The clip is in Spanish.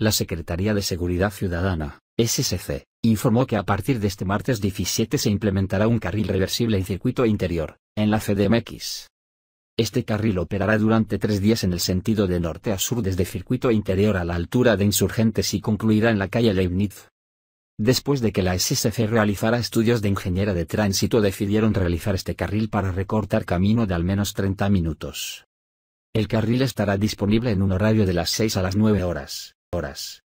La Secretaría de Seguridad Ciudadana, SSC, informó que a partir de este martes 17 se implementará un carril reversible en circuito interior, en la CDMX. Este carril operará durante tres días en el sentido de norte a sur desde circuito interior a la altura de Insurgentes y concluirá en la calle Leibniz. Después de que la SSC realizara estudios de ingeniera de tránsito decidieron realizar este carril para recortar camino de al menos 30 minutos. El carril estará disponible en un horario de las 6 a las 9 horas horas